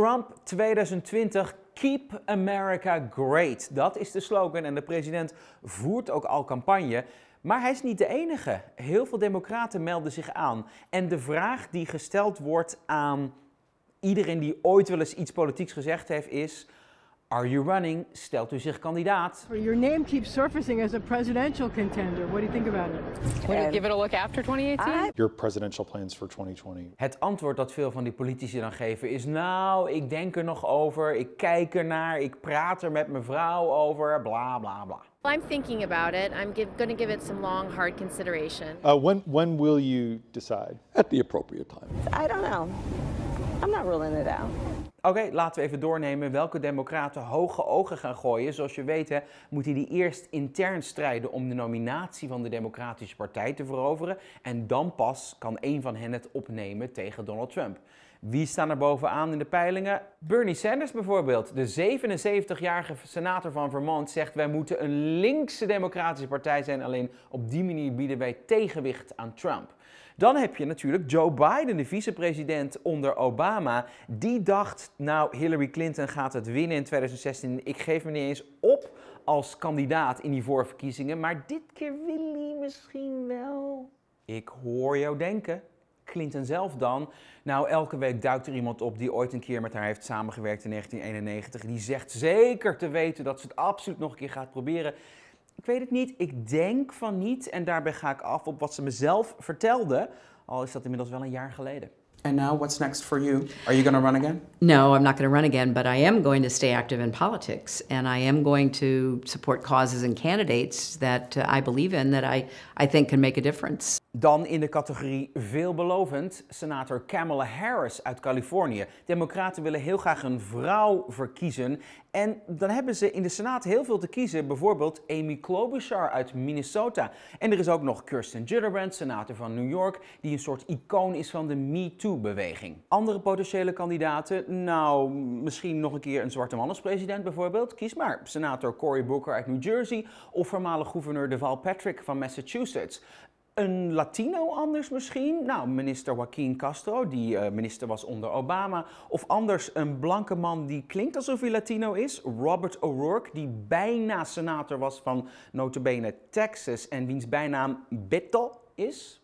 Trump 2020 Keep America Great. Dat is de slogan en de president voert ook al campagne. Maar hij is niet de enige. Heel veel democraten melden zich aan. En de vraag die gesteld wordt aan iedereen die ooit wel eens iets politieks gezegd heeft is Are You Running stelt u zich kandidaat. Your name keeps surfacing as a presidential contender. What do you think about it? Would you give it a look after 2018? Your presidential plans for 2020. Het antwoord dat veel van die politici dan geven is... nou, ik denk er nog over, ik kijk ernaar, ik praat er met mijn vrouw over, bla bla bla. I'm thinking about it. I'm going to give it some long, hard consideration. Uh, when, when will you decide? At the appropriate time. I don't know. I'm not ruling it out. Oké, laten we even doornemen welke democraten hoge ogen gaan gooien. Zoals je weet hè, moeten die eerst intern strijden om de nominatie van de Democratische Partij te veroveren. En dan pas kan een van hen het opnemen tegen Donald Trump. Wie staan er bovenaan in de peilingen? Bernie Sanders bijvoorbeeld. De 77-jarige senator van Vermont zegt wij moeten een linkse democratische partij zijn. Alleen op die manier bieden wij tegenwicht aan Trump. Dan heb je natuurlijk Joe Biden, de vicepresident onder Obama. Die dacht, nou Hillary Clinton gaat het winnen in 2016. Ik geef me niet eens op als kandidaat in die voorverkiezingen. Maar dit keer wil hij misschien wel. Ik hoor jou denken. Clinton zelf dan? Nou, elke week duikt er iemand op die ooit een keer met haar heeft samengewerkt in 1991. Die zegt zeker te weten dat ze het absoluut nog een keer gaat proberen. Ik weet het niet. Ik denk van niet. En daarbij ga ik af op wat ze mezelf vertelde. Al is dat inmiddels wel een jaar geleden. And now, what's next for you? Are you going to run again? No, I'm not going to run again, but I am going to stay active in politics, and I am going to support causes and candidates that uh, I believe in, that I, I think can make a difference. Dan in de categorie veelbelovend, senator Kamala Harris uit Californië. Democraten willen heel graag een vrouw verkiezen en dan hebben ze in de Senaat heel veel te kiezen. Bijvoorbeeld Amy Klobuchar uit Minnesota. En er is ook nog Kirsten Gillibrand, senator van New York, die een soort icoon is van de MeToo-beweging. Andere potentiële kandidaten? Nou, misschien nog een keer een zwarte man als president bijvoorbeeld. Kies maar. Senator Cory Booker uit New Jersey of voormalig gouverneur Deval Patrick van Massachusetts. Een Latino anders misschien? Nou, minister Joaquin Castro, die eh, minister was onder Obama. Of anders een blanke man die klinkt alsof hij Latino is. Robert O'Rourke, die bijna senator was van notabene Texas en wiens bijnaam Beto is.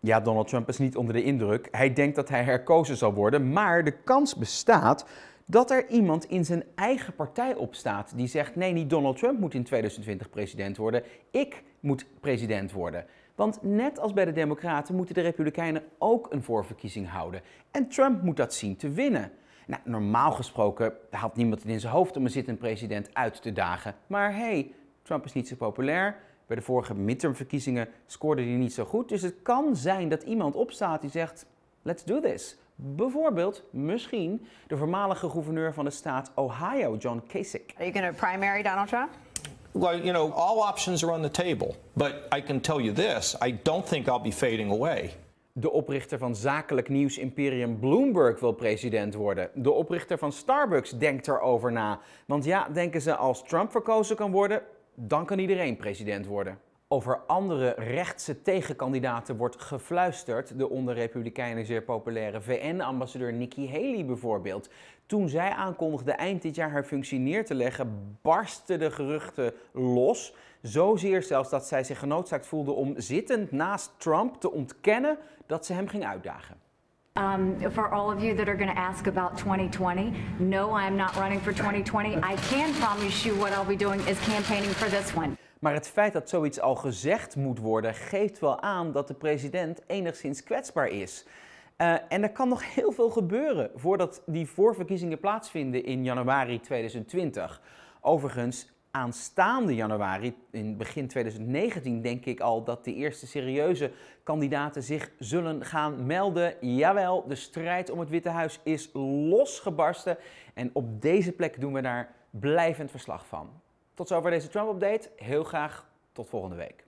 Ja, Donald Trump is niet onder de indruk. Hij denkt dat hij herkozen zal worden, maar de kans bestaat dat er iemand in zijn eigen partij opstaat die zegt: nee, niet Donald Trump moet in 2020 president worden, ik moet president worden. Want net als bij de Democraten moeten de Republikeinen ook een voorverkiezing houden. En Trump moet dat zien te winnen. Nou, normaal gesproken haalt niemand het in zijn hoofd om een zittend president uit te dagen. Maar hey, Trump is niet zo populair. Bij de vorige midtermverkiezingen scoorde hij niet zo goed. Dus het kan zijn dat iemand opstaat die zegt: let's do this. Bijvoorbeeld misschien de voormalige gouverneur van de staat Ohio, John Kasich. Are you going to primary Donald Trump? Well, you know, all options are on the table. But I can tell you this, I don't think I'll be fading away. De oprichter van zakelijk nieuws-imperium Bloomberg wil president worden. De oprichter van Starbucks denkt erover na. Want ja, denken ze als Trump verkozen kan worden, dan kan iedereen president worden. Over andere rechtse tegenkandidaten wordt gefluisterd. De onder Republikeinen zeer populaire VN-ambassadeur Nikki Haley bijvoorbeeld. Toen zij aankondigde eind dit jaar haar functie neer te leggen, barsten de geruchten los. Zozeer zelfs dat zij zich genoodzaakt voelde om zittend naast Trump te ontkennen dat ze hem ging uitdagen. Um, for all of you that are going to ask about 2020, no, I am not running for 2020. I can promise you what I'll be doing is campaigning for this one. Maar het feit dat zoiets al gezegd moet worden, geeft wel aan dat de president enigszins kwetsbaar is. Eh, en er kan nog heel veel gebeuren voordat die voorverkiezingen plaatsvinden in januari 2020. Overigens, aanstaande januari, in begin 2019, denk ik al dat de eerste serieuze kandidaten zich zullen gaan melden. Jawel, de strijd om het Witte Huis is losgebarsten. En op deze plek doen we daar blijvend verslag van. Tot zover deze Trump-update. Heel graag tot volgende week.